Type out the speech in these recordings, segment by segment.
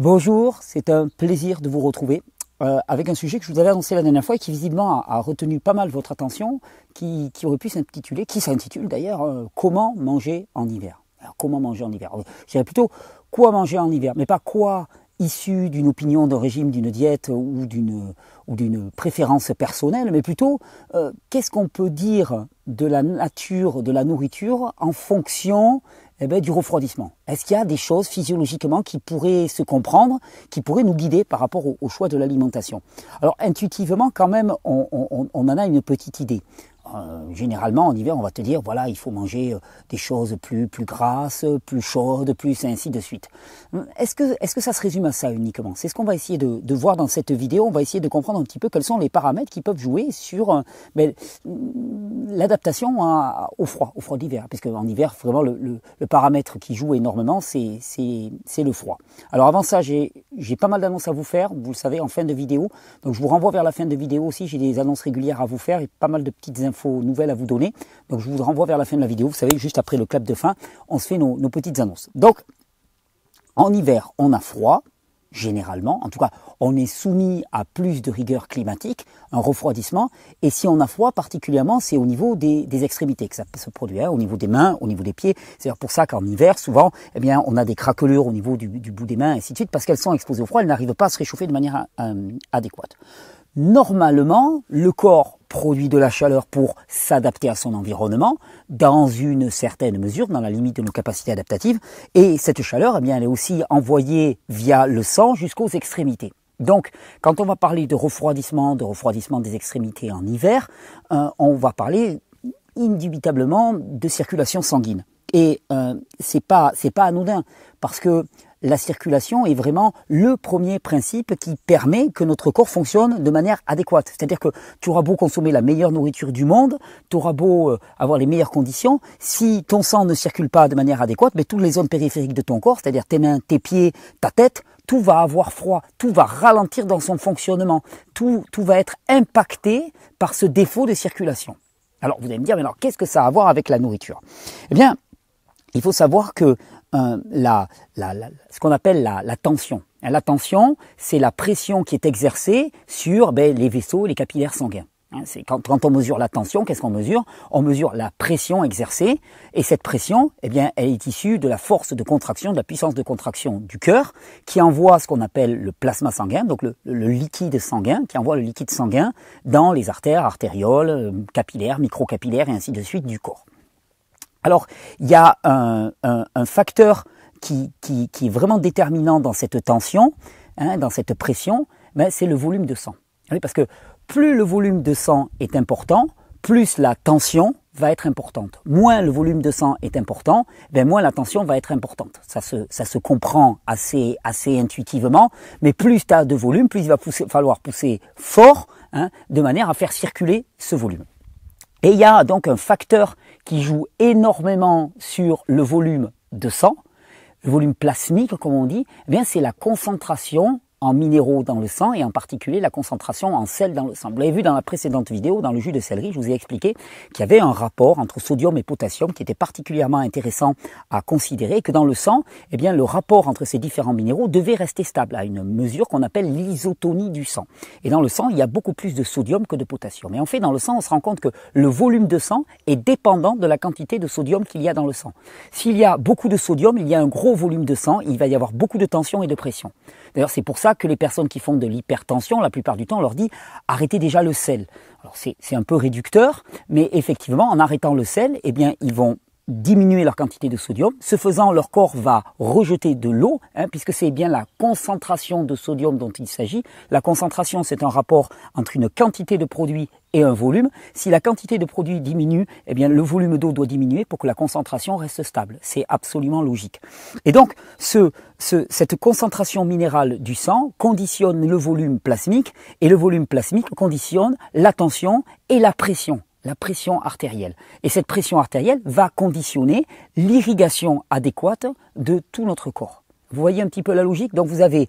Bonjour, c'est un plaisir de vous retrouver euh, avec un sujet que je vous avais annoncé la dernière fois et qui visiblement a, retenu pas mal votre attention, qui, aurait pu s'intituler, qui s'intitule d'ailleurs euh, Comment manger en hiver. Alors comment manger en hiver euh, Je dirais plutôt quoi manger en hiver, mais pas quoi issu d'une opinion, d'un régime, d'une diète ou d'une ou d'une préférence personnelle, mais plutôt euh, qu'est-ce qu'on peut dire de la nature de la nourriture en fonction eh ben, du refroidissement. Est-ce qu'il y a des choses physiologiquement qui pourraient se comprendre, qui pourraient nous guider par rapport au, choix de l'alimentation Alors intuitivement, quand même, on, on, en a une petite idée. Euh, généralement en hiver on va te dire voilà il faut manger euh, des choses plus plus grasses, plus chaudes, plus ainsi de suite. Euh, est-ce que est-ce que ça se résume à ça uniquement C'est ce qu'on va essayer de, de, voir dans cette vidéo. On va essayer de comprendre un petit peu quels sont les paramètres qui peuvent jouer sur ben, l'adaptation au froid, au froid d'hiver, parce qu'en hiver vraiment le, le, le, paramètre qui joue énormément c'est c'est le froid. Alors avant ça j'ai j'ai pas mal d'annonces à vous faire, vous le savez, en fin de vidéo. Donc je vous renvoie vers la fin de vidéo aussi, j'ai des annonces régulières à vous faire et pas mal de petites infos nouvelles à vous donner. Donc je vous renvoie vers la fin de la vidéo, vous savez, juste après le clap de fin, on se fait nos, nos petites annonces. Donc, en hiver, on a froid, généralement, en tout cas, on est soumis à plus de rigueur climatique, un refroidissement, et si on a froid particulièrement, c'est au niveau des, extrémités que ça peut se produit, hein, au niveau des mains, au niveau des pieds. C'est pour ça qu'en hiver, souvent, eh bien, on a des craquelures au niveau du, bout des mains, et ainsi de suite, parce qu'elles sont exposées au froid, elles n'arrivent pas à se réchauffer de manière euh, adéquate normalement, le corps produit de la chaleur pour s'adapter à son environnement, dans une certaine mesure, dans la limite de nos capacités adaptatives, et cette chaleur, eh bien, elle est aussi envoyée via le sang jusqu'aux extrémités. Donc, quand on va parler de refroidissement, de refroidissement des extrémités en hiver, euh, on va parler indubitablement de circulation sanguine. Et euh, c'est pas c'est pas anodin parce que la circulation est vraiment le premier principe qui permet que notre corps fonctionne de manière adéquate. C'est-à-dire que tu auras beau consommer la meilleure nourriture du monde, tu auras beau euh, avoir les meilleures conditions, si ton sang ne circule pas de manière adéquate, mais toutes les zones périphériques de ton corps, c'est-à-dire tes mains, tes pieds, ta tête, tout va avoir froid, tout va ralentir dans son fonctionnement, tout, tout va être impacté par ce défaut de circulation. Alors vous allez me dire, mais alors qu'est-ce que ça a à voir avec la nourriture Eh bien, il faut savoir que la, ce qu'on appelle la, tension. La tension, c'est la pression qui est exercée sur ben, les vaisseaux, les capillaires sanguins. Hein, quand, on mesure la tension, qu'est-ce qu'on mesure On mesure la pression exercée, et cette pression, eh bien, elle est issue de la force de contraction, de la puissance de contraction du cœur, qui envoie ce qu'on appelle le plasma sanguin, donc le, le, liquide sanguin, qui envoie le liquide sanguin dans les artères, artérioles, euh, capillaires, microcapillaires, et ainsi de suite du corps. Alors, il y a un, facteur qui, est vraiment déterminant dans cette tension, hein, dans cette pression, ben, c'est le volume de sang. parce que plus le volume de sang est important, plus la tension va être importante. Moins le volume de sang est important, ben moins la tension va être importante. Ça se, comprend assez, intuitivement, mais plus tu as de volume, plus il va falloir pousser fort hein, de manière à faire circuler ce volume. Et il y a donc un facteur qui joue énormément sur le volume de sang, le volume plasmique comme on dit, eh bien c'est la concentration en minéraux dans le sang et en particulier la concentration en sel dans le sang. Vous l'avez vu dans la précédente vidéo, dans le jus de céleri, je vous ai expliqué qu'il y avait un rapport entre sodium et potassium qui était particulièrement intéressant à considérer et que dans le sang, eh bien, le rapport entre ces différents minéraux devait rester stable à une mesure qu'on appelle l'isotonie du sang. Et dans le sang, il y a beaucoup plus de sodium que de potassium. mais en fait, dans le sang, on se rend compte que le volume de sang est dépendant de la quantité de sodium qu'il y a dans le sang. S'il y a beaucoup de sodium, il y a un gros volume de sang, il va y avoir beaucoup de tension et de pression. D'ailleurs, c'est pour ça que les personnes qui font de l'hypertension, la plupart du temps, on leur dit arrêtez déjà le sel. Alors c'est un peu réducteur, mais effectivement, en arrêtant le sel, eh bien, ils vont diminuer leur quantité de sodium. Ce faisant, leur corps va rejeter de l'eau, hein, puisque c'est bien la concentration de sodium dont il s'agit. La concentration, c'est un rapport entre une quantité de produit et un volume. Si la quantité de produit diminue, eh bien le volume d'eau doit diminuer pour que la concentration reste stable. C'est absolument logique. Et donc, ce, ce, cette concentration minérale du sang conditionne le volume plasmique et le volume plasmique conditionne la tension et la pression la pression artérielle. Et cette pression artérielle va conditionner l'irrigation adéquate de tout notre corps. Vous voyez un petit peu la logique Donc vous avez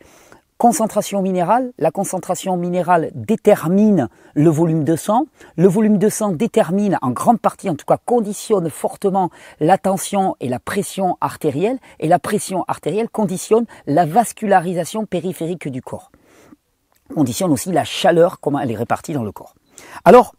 concentration minérale, la concentration minérale détermine le volume de sang, le volume de sang détermine en grande partie, en tout cas conditionne fortement la tension et la pression artérielle, et la pression artérielle conditionne la vascularisation périphérique du corps, conditionne aussi la chaleur, comment elle est répartie dans le corps. Alors,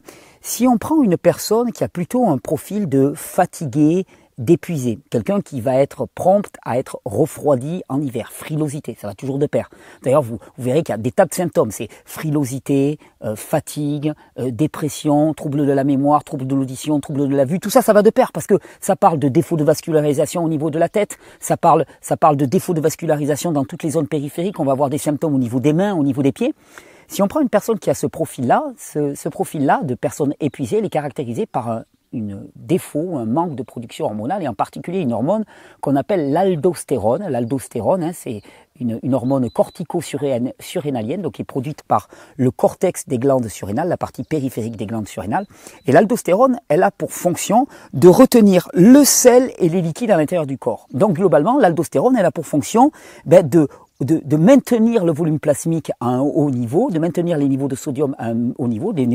si on prend une personne qui a plutôt un profil de fatigué, d'épuisé, quelqu'un qui va être prompt à être refroidi en hiver, frilosité, ça va toujours de pair. D'ailleurs, vous, verrez qu'il y a des tas de symptômes, c'est frilosité, euh, fatigue, euh, dépression, trouble de la mémoire, trouble de l'audition, trouble de la vue, tout ça, ça va de pair parce que ça parle de défaut de vascularisation au niveau de la tête, ça parle, ça parle de défaut de vascularisation dans toutes les zones périphériques, on va avoir des symptômes au niveau des mains, au niveau des pieds. Si on prend une personne qui a ce profil-là, ce, profil-là de personne épuisée, elle est caractérisée par un une défaut, un manque de production hormonale, et en particulier une hormone qu'on appelle l'aldostérone. L'aldostérone, hein, c'est une, hormone cortico-surrénalienne, donc qui est produite par le cortex des glandes surrénales, la partie périphérique des glandes surrénales. Et l'aldostérone, elle a pour fonction de retenir le sel et les liquides à l'intérieur du corps. Donc globalement, l'aldostérone, elle a pour fonction ben, de de, maintenir le volume plasmique à un haut niveau, de maintenir les niveaux de sodium à un haut niveau, des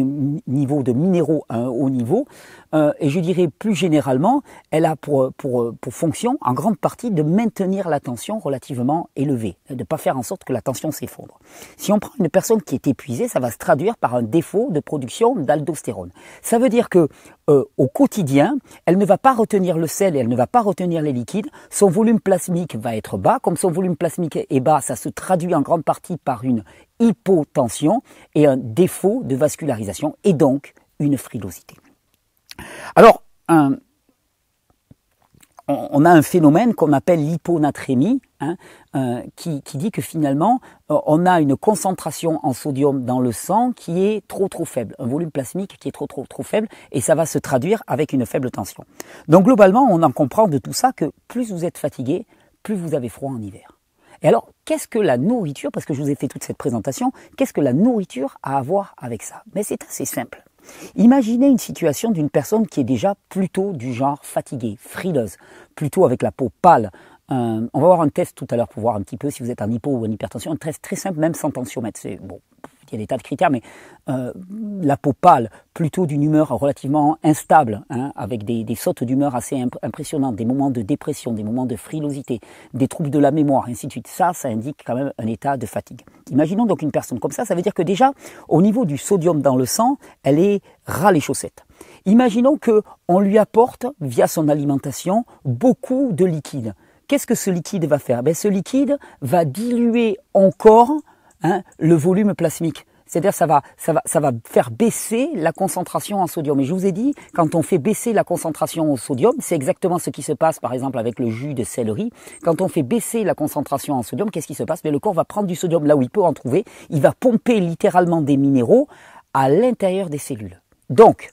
niveaux de minéraux à un haut niveau. Euh, et je dirais plus généralement, elle a pour, pour, pour fonction en grande partie de maintenir la tension relativement élevée, de ne pas faire en sorte que la tension s'effondre. Si on prend une personne qui est épuisée, ça va se traduire par un défaut de production d'aldostérone. Ça veut dire que euh, au quotidien, elle ne va pas retenir le sel et elle ne va pas retenir les liquides. Son volume plasmique va être bas. Comme son volume plasmique est bas, ça se traduit en grande partie par une hypotension et un défaut de vascularisation et donc une frilosité. Alors, un, on a un phénomène qu'on appelle l'hyponatrémie, hein, euh, qui, dit que finalement, euh, on a une concentration en sodium dans le sang qui est trop trop faible, un volume plasmique qui est trop trop trop faible, et ça va se traduire avec une faible tension. Donc globalement, on en comprend de tout ça que plus vous êtes fatigué, plus vous avez froid en hiver. Et alors, qu'est-ce que la nourriture, parce que je vous ai fait toute cette présentation, qu'est-ce que la nourriture a à voir avec ça Mais c'est assez simple. Imaginez une situation d'une personne qui est déjà plutôt du genre fatiguée, frileuse, plutôt avec la peau pâle. Euh, on va voir un test tout à l'heure pour voir un petit peu si vous êtes en hypo ou en hypertension. Un test très simple, même sans tensiomètre. C'est bon, il y a des tas de critères, mais euh, la peau pâle, plutôt d'une humeur relativement instable, hein, avec des, sautes d'humeur assez impressionnantes, des moments de dépression, des moments de frilosité, des troubles de la mémoire, ainsi de suite. Ça, ça indique quand même un état de fatigue. Imaginons donc une personne comme ça, ça veut dire que déjà, au niveau du sodium dans le sang, elle est ras les chaussettes. Imaginons que on lui apporte, via son alimentation, beaucoup de liquide. Qu'est-ce que ce liquide va faire eh Ce liquide va diluer encore Hein, le volume plasmique. C'est-à-dire ça va, ça, va, ça va faire baisser la concentration en sodium. Et je vous ai dit, quand on fait baisser la concentration en sodium, c'est exactement ce qui se passe par exemple avec le jus de céleri. Quand on fait baisser la concentration en sodium, qu'est-ce qui se passe Mais Le corps va prendre du sodium là où il peut en trouver. Il va pomper littéralement des minéraux à l'intérieur des cellules. Donc,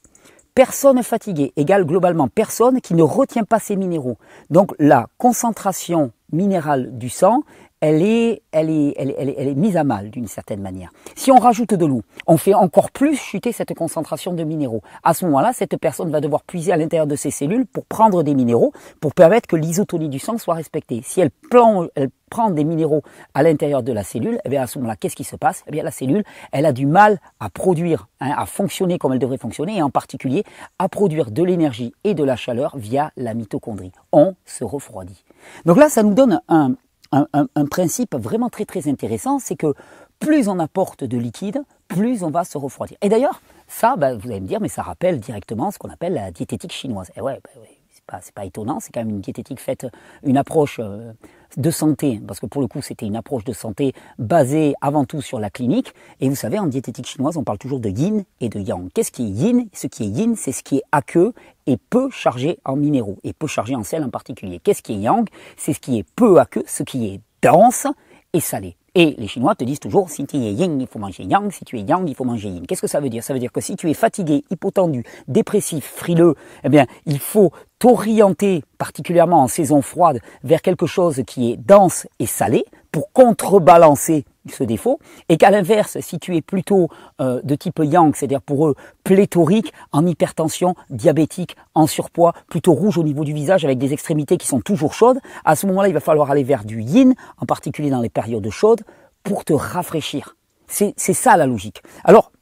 personne fatiguée égale globalement personne qui ne retient pas ses minéraux. Donc la concentration minérale du sang elle est, elle est, elle est, elle est, mise à mal d'une certaine manière. Si on rajoute de l'eau, on fait encore plus chuter cette concentration de minéraux. À ce moment-là, cette personne va devoir puiser à l'intérieur de ses cellules pour prendre des minéraux, pour permettre que l'isotonie du sang soit respectée. Si elle, plonge, elle prend des minéraux à l'intérieur de la cellule, eh bien à ce moment-là, qu'est-ce qui se passe eh bien, La cellule, elle a du mal à produire, hein, à fonctionner comme elle devrait fonctionner, et en particulier à produire de l'énergie et de la chaleur via la mitochondrie. On se refroidit. Donc là, ça nous donne un, un, principe vraiment très très intéressant, c'est que plus on apporte de liquide, plus on va se refroidir. Et d'ailleurs, ça, bah, vous allez me dire, mais ça rappelle directement ce qu'on appelle la diététique chinoise. Et ouais, bah c'est pas, étonnant, c'est quand même une diététique faite, une approche euh, de santé, parce que pour le coup c'était une approche de santé basée avant tout sur la clinique, et vous savez en diététique chinoise on parle toujours de yin et de yang. Qu'est-ce qui est yin Ce qui est yin c'est ce qui est aqueux et peu chargé en minéraux, et peu chargé en sel en particulier. Qu'est-ce qui est yang C'est ce qui est peu aqueux, ce qui est dense et salé. Et les Chinois te disent toujours, si tu es yin, il faut manger yang, si tu es yang, il faut manger yin. Qu'est-ce que ça veut dire Ça veut dire que si tu es fatigué, hypotendu, dépressif, frileux, eh bien, il faut t'orienter, particulièrement en saison froide, vers quelque chose qui est dense et salé pour contrebalancer ce défaut, et qu'à l'inverse, si tu es plutôt euh, de type yang, c'est-à-dire pour eux pléthorique, en hypertension, diabétique, en surpoids, plutôt rouge au niveau du visage avec des extrémités qui sont toujours chaudes, à ce moment-là, il va falloir aller vers du yin, en particulier dans les périodes chaudes, pour te rafraîchir. C'est ça la logique. Alors,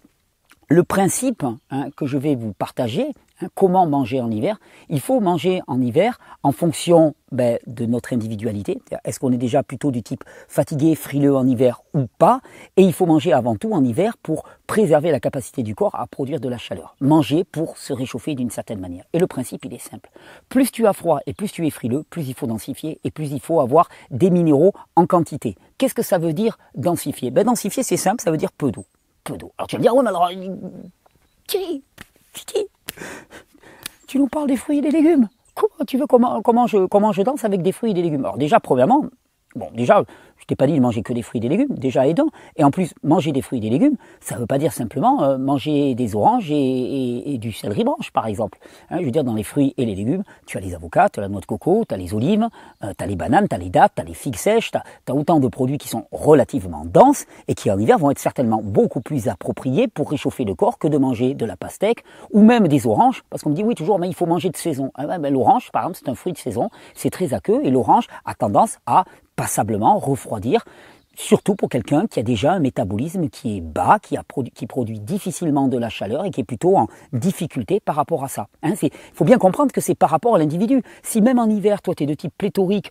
le principe hein, que je vais vous partager, Comment manger en hiver Il faut manger en hiver en fonction ben, de notre individualité. Est-ce qu'on est déjà plutôt du type fatigué, frileux en hiver ou pas Et il faut manger avant tout en hiver pour préserver la capacité du corps à produire de la chaleur. Manger pour se réchauffer d'une certaine manière. Et le principe, il est simple. Plus tu as froid et plus tu es frileux, plus il faut densifier et plus il faut avoir des minéraux en quantité. Qu'est-ce que ça veut dire densifier ben, Densifier, c'est simple, ça veut dire peu d'eau. Peu d'eau. Alors tu vas me dire, oui, mais alors... Tu nous parles des fruits et des légumes. Comment tu veux comment, comment, je, comment je danse avec des fruits et des légumes Alors déjà, premièrement, bon, déjà, je t'ai pas dit de manger que des fruits et des légumes, déjà aidant. Et en plus, manger des fruits et des légumes, ça ne veut pas dire simplement euh, manger des oranges et, et, et, du céleri branche, par exemple. Hein, je veux dire, dans les fruits et les légumes, tu as les avocats, tu as la noix de coco, tu as les olives, euh, tu as les bananes, tu as les dattes, tu as les figues sèches, tu as, autant de produits qui sont relativement denses et qui en hiver vont être certainement beaucoup plus appropriés pour réchauffer le corps que de manger de la pastèque ou même des oranges, parce qu'on me dit oui toujours, mais il faut manger de saison. Ah, ben, l'orange, par exemple, c'est un fruit de saison, c'est très aqueux et l'orange a tendance à passablement refroidir dire, surtout pour quelqu'un qui a déjà un métabolisme qui est bas, qui, a qui produit difficilement de la chaleur et qui est plutôt en difficulté par rapport à ça. Hein. Il faut bien comprendre que c'est par rapport à l'individu. Si même en hiver, toi, tu es de type pléthorique,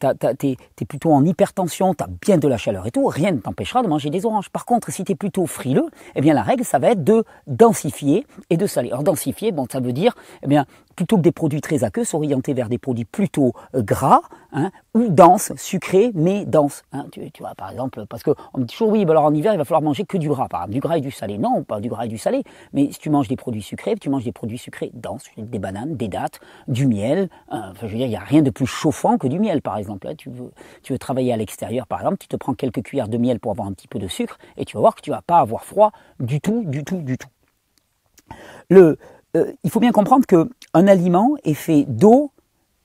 tu es, plutôt en hypertension, tu as bien de la chaleur et tout, rien ne t'empêchera de manger des oranges. Par contre, si tu es plutôt frileux, eh bien, la règle, ça va être de densifier et de saler. Alors, densifier, ça veut dire, eh bien, plutôt que des produits très aqueux, s'orienter vers des produits plutôt gras, Hein, ou dense, sucré mais dense. Hein, tu, tu, vois, par exemple, parce que on me dit toujours, oui, alors en hiver, il va falloir manger que du gras, par exemple, du gras et du salé. Non, pas du gras et du salé, mais si tu manges des produits sucrés, tu manges des produits sucrés denses, des bananes, des dattes, du miel. Hein, enfin, je veux dire, il n'y a rien de plus chauffant que du miel, par exemple. tu, veux, tu veux travailler à l'extérieur, par exemple, tu te prends quelques cuillères de miel pour avoir un petit peu de sucre, et tu vas voir que tu vas pas avoir froid du tout, du tout, du tout. Le, euh, il faut bien comprendre que un aliment est fait d'eau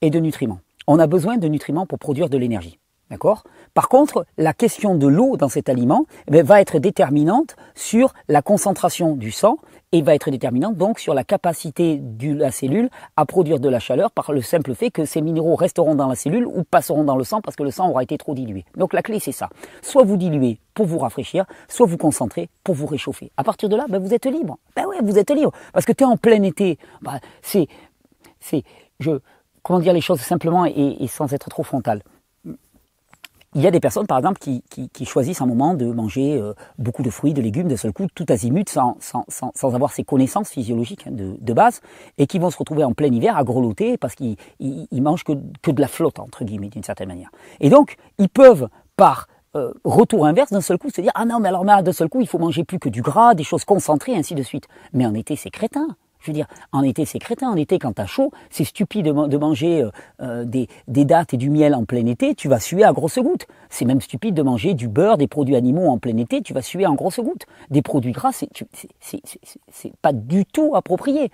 et de nutriments on a besoin de nutriments pour produire de l'énergie. D'accord Par contre, la question de l'eau dans cet aliment eh ben, va être déterminante sur la concentration du sang et va être déterminante donc sur la capacité de la cellule à produire de la chaleur par le simple fait que ces minéraux resteront dans la cellule ou passeront dans le sang parce que le sang aura été trop dilué. Donc la clé c'est ça. Soit vous diluez pour vous rafraîchir, soit vous concentrez pour vous réchauffer. À partir de là, ben, vous êtes libre. Ben ouais, vous êtes libre. Parce que tu es en plein été. Ben, c'est... c'est je, comment dire les choses simplement et, sans être trop frontal. Il y a des personnes, par exemple, qui, choisissent un moment de manger euh, beaucoup de fruits, de légumes, d'un seul coup, tout azimut, sans, sans, sans, avoir ces connaissances physiologiques hein, de, de, base, et qui vont se retrouver en plein hiver à grelotter parce qu'ils mangent que, que, de la flotte, entre guillemets, d'une certaine manière. Et donc, ils peuvent, par euh, retour inverse, d'un seul coup, se dire Ah non, mais alors, d'un seul coup, il faut manger plus que du gras, des choses concentrées, ainsi de suite. Mais en été, c'est crétin. Je veux dire, en été, c'est crétin. En été, quand t'as chaud, c'est stupide de, manger euh, euh, des, dates dattes et du miel en plein été. Tu vas suer à grosses gouttes. C'est même stupide de manger du beurre, des produits animaux en plein été. Tu vas suer en grosses gouttes. Des produits gras, c'est, c'est, c'est pas du tout approprié.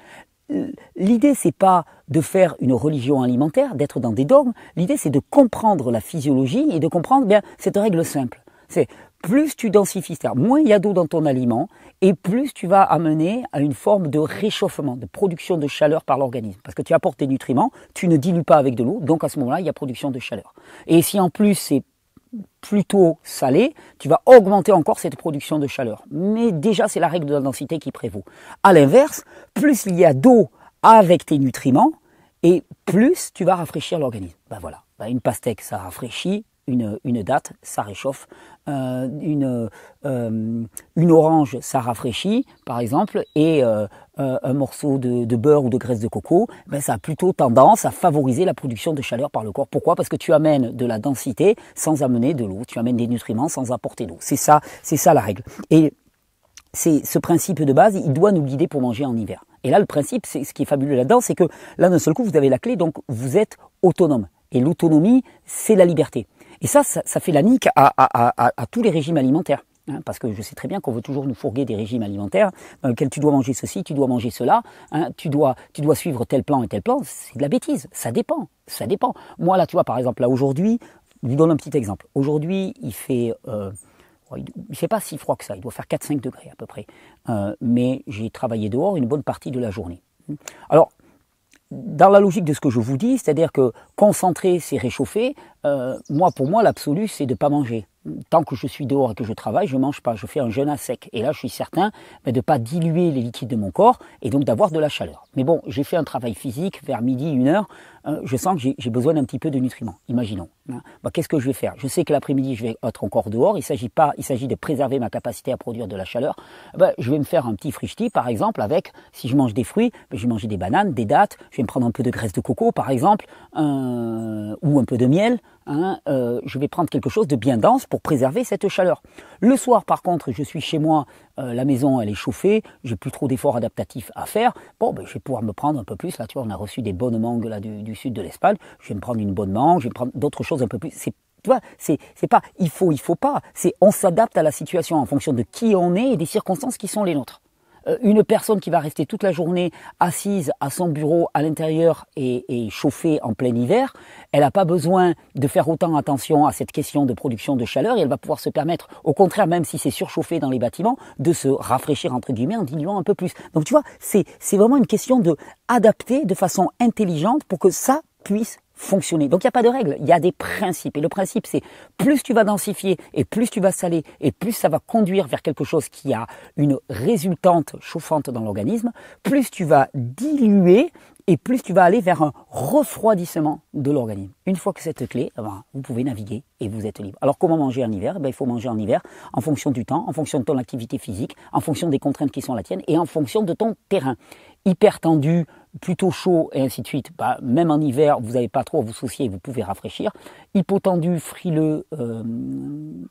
L'idée, c'est pas de faire une religion alimentaire, d'être dans des dogmes. L'idée, c'est de comprendre la physiologie et de comprendre bien cette règle simple. C'est plus tu densifies, cest moins il y a d'eau dans ton aliment, et plus tu vas amener à une forme de réchauffement, de production de chaleur par l'organisme. Parce que tu apportes tes nutriments, tu ne dilues pas avec de l'eau, donc à ce moment-là, il y a production de chaleur. Et si en plus c'est plutôt salé, tu vas augmenter encore cette production de chaleur. Mais déjà, c'est la règle de la densité qui prévaut. À l'inverse, plus il y a d'eau avec tes nutriments, et plus tu vas rafraîchir l'organisme. Ben voilà, ben une pastèque, ça rafraîchit, une, date, ça réchauffe. Euh, une, euh, une orange, ça rafraîchit, par exemple, et euh, un morceau de, beurre ou de graisse de coco, ben, ça a plutôt tendance à favoriser la production de chaleur par le corps. Pourquoi Parce que tu amènes de la densité sans amener de l'eau, tu amènes des nutriments sans apporter d'eau. C'est ça, c'est ça la règle. Et c'est ce principe de base, il doit nous guider pour manger en hiver. Et là, le principe, c'est ce qui est fabuleux là-dedans, c'est que là, d'un seul coup, vous avez la clé, donc vous êtes autonome. Et l'autonomie, c'est la liberté. Et ça, ça, fait la nique à, à, à, à tous les régimes alimentaires hein, parce que je sais très bien qu'on veut toujours nous fourguer des régimes alimentaires dans tu dois manger ceci, tu dois manger cela, hein, tu, dois, tu dois suivre tel plan et tel plan. C'est de la bêtise. Ça dépend. Ça dépend. Moi, là, tu vois, par exemple, là, aujourd'hui, je vous donne un petit exemple. Aujourd'hui, il fait. Euh, il fait pas si froid que ça, il doit faire 4-5 degrés à peu près. Euh, mais j'ai travaillé dehors une bonne partie de la journée. Alors, dans la logique de ce que je vous dis, c'est-à-dire que concentrer, c'est réchauffer. Euh, moi, pour moi, l'absolu, c'est de ne pas manger tant que je suis dehors et que je travaille, je ne mange pas, je fais un jeûne à sec. Et là, je suis certain ben, de ne pas diluer les liquides de mon corps et donc d'avoir de la chaleur. Mais bon, j'ai fait un travail physique vers midi, une heure, euh, je sens que j'ai besoin d'un petit peu de nutriments, imaginons. Hein. Qu'est-ce que je vais faire Je sais que l'après-midi, je vais être encore dehors, il s'agit pas, il s'agit de préserver ma capacité à produire de la chaleur. Ben, je vais me faire un petit frichti, par exemple, avec, si je mange des fruits, ben, je vais manger des bananes, des dattes, je vais me prendre un peu de graisse de coco, par exemple, euh, ou un peu de miel, Hein, euh, je vais prendre quelque chose de bien dense pour préserver cette chaleur. Le soir, par contre, je suis chez moi, euh, la maison elle est chauffée, j'ai plus trop d'efforts adaptatifs à faire. Bon, ben, je vais pouvoir me prendre un peu plus. Là, tu vois, on a reçu des bonnes mangues là du, sud de l'Espagne. Je vais me prendre une bonne mangue, je vais prendre d'autres choses un peu plus. C'est tu vois, c'est, c'est pas il faut, il faut pas. C'est on s'adapte à la situation en fonction de qui on est et des circonstances qui sont les nôtres. Euh, une personne qui va rester toute la journée assise à son bureau à l'intérieur et, chauffée en plein hiver, elle n'a pas besoin de faire autant attention à cette question de production de chaleur et elle va pouvoir se permettre, au contraire, même si c'est surchauffé dans les bâtiments, de se rafraîchir entre guillemets en diluant un peu plus. Donc tu vois, c'est vraiment une question de adapter de façon intelligente pour que ça puisse fonctionner. Donc il n'y a pas de règles il y a des principes. Et le principe, c'est plus tu vas densifier et plus tu vas saler et plus ça va conduire vers quelque chose qui a une résultante chauffante dans l'organisme, plus tu vas diluer et plus tu vas aller vers un refroidissement de l'organisme. Une fois que cette clé, eh ben, vous pouvez naviguer et vous êtes libre. Alors comment manger en hiver eh ben, Il faut manger en hiver en fonction du temps, en fonction de ton activité physique, en fonction des contraintes qui sont la tienne et en fonction de ton terrain hyper tendu, plutôt chaud et ainsi de suite, bah, même en hiver, vous n'avez pas trop à vous soucier, vous pouvez rafraîchir. Hypotendu, frileux, euh,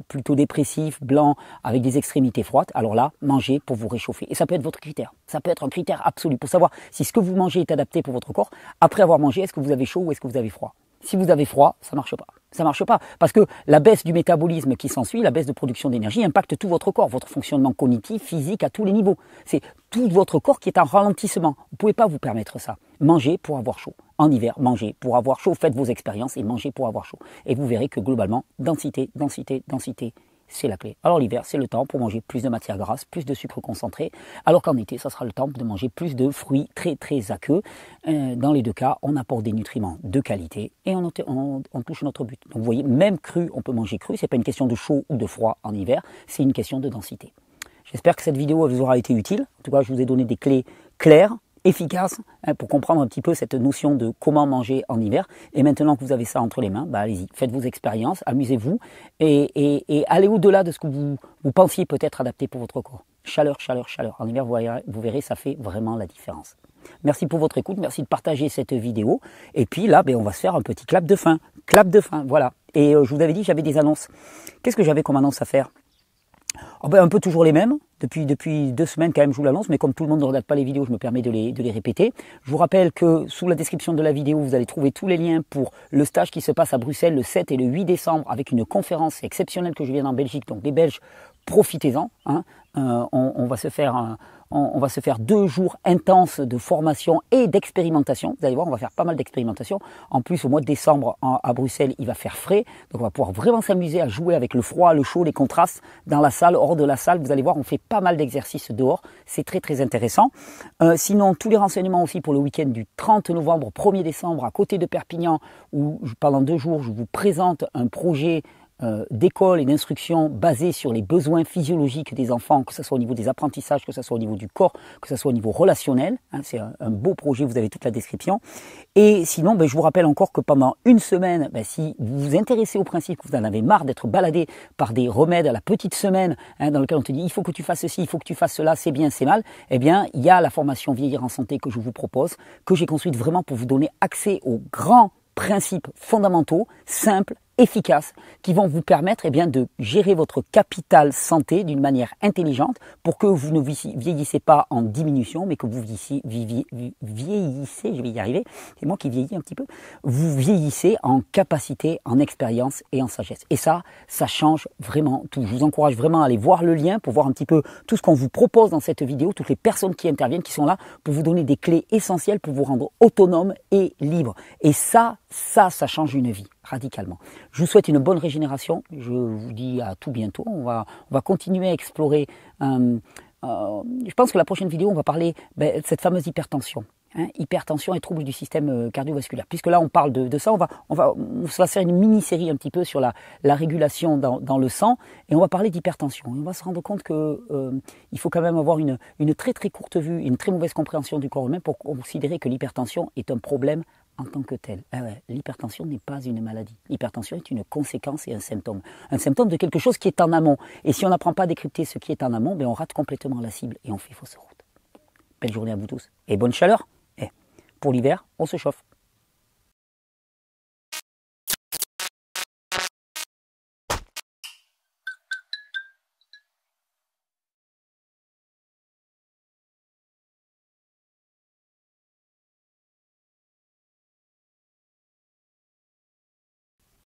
plutôt dépressif, blanc, avec des extrémités froides, alors là, mangez pour vous réchauffer. Et ça peut être votre critère. Ça peut être un critère absolu pour savoir si ce que vous mangez est adapté pour votre corps. Après avoir mangé, est-ce que vous avez chaud ou est-ce que vous avez froid Si vous avez froid, ça marche pas. Ça marche pas. Parce que la baisse du métabolisme qui s'ensuit, la baisse de production d'énergie, impacte tout votre corps, votre fonctionnement cognitif, physique, à tous les niveaux. C'est tout votre corps qui est en ralentissement. Vous ne pouvez pas vous permettre ça. Mangez pour avoir chaud. En hiver, mangez pour avoir chaud. Faites vos expériences et mangez pour avoir chaud. Et vous verrez que globalement, densité, densité, densité c'est la clé. Alors l'hiver, c'est le temps pour manger plus de matières grasses, plus de sucre concentré, alors qu'en été, ça sera le temps de manger plus de fruits très très aqueux. Euh, dans les deux cas, on apporte des nutriments de qualité et on, touche notre but. Donc vous voyez, même cru, on peut manger cru, c'est pas une question de chaud ou de froid en hiver, c'est une question de densité. J'espère que cette vidéo vous aura été utile. En tout cas, je vous ai donné des clés claires efficace hein, pour comprendre un petit peu cette notion de comment manger en hiver. Et maintenant que vous avez ça entre les mains, bah, allez-y, faites vos expériences, amusez-vous et, et, allez au-delà de ce que vous, vous pensiez peut-être adapté pour votre corps. Chaleur, chaleur, chaleur. En hiver, vous, verrez, ça fait vraiment la différence. Merci pour votre écoute, merci de partager cette vidéo. Et puis là, ben, on va se faire un petit clap de fin. Clap de fin, voilà. Et euh, je vous avais dit, j'avais des annonces. Qu'est-ce que j'avais comme annonce à faire ah ben, un peu toujours les mêmes. Depuis, depuis deux semaines, quand même, je vous la lance, mais comme tout le monde ne regarde pas les vidéos, je me permets de les, de les répéter. Je vous rappelle que sous la description de la vidéo, vous allez trouver tous les liens pour le stage qui se passe à Bruxelles le 7 et le 8 décembre avec une conférence exceptionnelle que je viens en Belgique. Donc, les Belges, profitez-en. Hein. Euh, on, on, va se faire on, va se faire deux jours intenses de formation et d'expérimentation. Vous allez voir, on va faire pas mal d'expérimentation. En plus, au mois de décembre, à Bruxelles, il va faire frais. Donc on va pouvoir vraiment s'amuser à jouer avec le froid, le chaud, les contrastes dans la salle, hors de la salle. Vous allez voir, on fait pas mal d'exercices dehors. C'est très très intéressant. Euh, sinon, tous les renseignements aussi pour le week-end du 30 novembre, 1er décembre, à côté de Perpignan, où pendant deux jours, je vous présente un projet euh, d'école et d'instruction basée sur les besoins physiologiques des enfants, que ce soit au niveau des apprentissages, que ce soit au niveau du corps, que ce soit au niveau relationnel. Hein, c'est un, beau projet, vous avez toute la description. Et sinon, ben, je vous rappelle encore que pendant une semaine, ben, si vous vous intéressez au principe, que vous en avez marre d'être baladé par des remèdes à la petite semaine, hein, dans lequel on te dit il faut que tu fasses ceci, il faut que tu fasses cela, c'est bien, c'est mal, eh bien, il y a la formation Vieillir en santé que je vous propose, que j'ai construite vraiment pour vous donner accès aux grands principes fondamentaux, simples efficaces qui vont vous permettre eh bien, de gérer votre capital santé d'une manière intelligente pour que vous ne vieillissez pas en diminution, mais que vous vieillissez, vieillissez je vais y arriver, c'est moi qui vieillis un petit peu, vous vieillissez en capacité, en expérience et en sagesse. Et ça, ça change vraiment tout. Je vous encourage vraiment à aller voir le lien pour voir un petit peu tout ce qu'on vous propose dans cette vidéo, toutes les personnes qui interviennent, qui sont là pour vous donner des clés essentielles pour vous rendre autonome et libre. Et ça, ça, ça change une vie radicalement. Je vous souhaite une bonne régénération. Je vous dis à tout bientôt. On va, on va continuer à explorer. Euh, euh, je pense que la prochaine vidéo, on va parler ben, de cette fameuse hypertension. Hein. hypertension et troubles du système euh, cardiovasculaire. Puisque là, on parle de, de ça, on va, on va, on va faire une mini-série un petit peu sur la, régulation dans, le sang, et on va parler d'hypertension. On va se rendre compte qu'il faut quand même avoir une, une très très courte vue, une très mauvaise compréhension du corps humain pour considérer que l'hypertension est un problème en tant que telle. Ah l'hypertension n'est pas une maladie. L'hypertension est une conséquence et un symptôme. Un symptôme de quelque chose qui est en amont. Et si on n'apprend pas à décrypter ce qui est en amont, ben on rate complètement la cible et on fait fausse route. Belle journée à vous tous. Et bonne chaleur. Et eh, pour l'hiver, on se chauffe.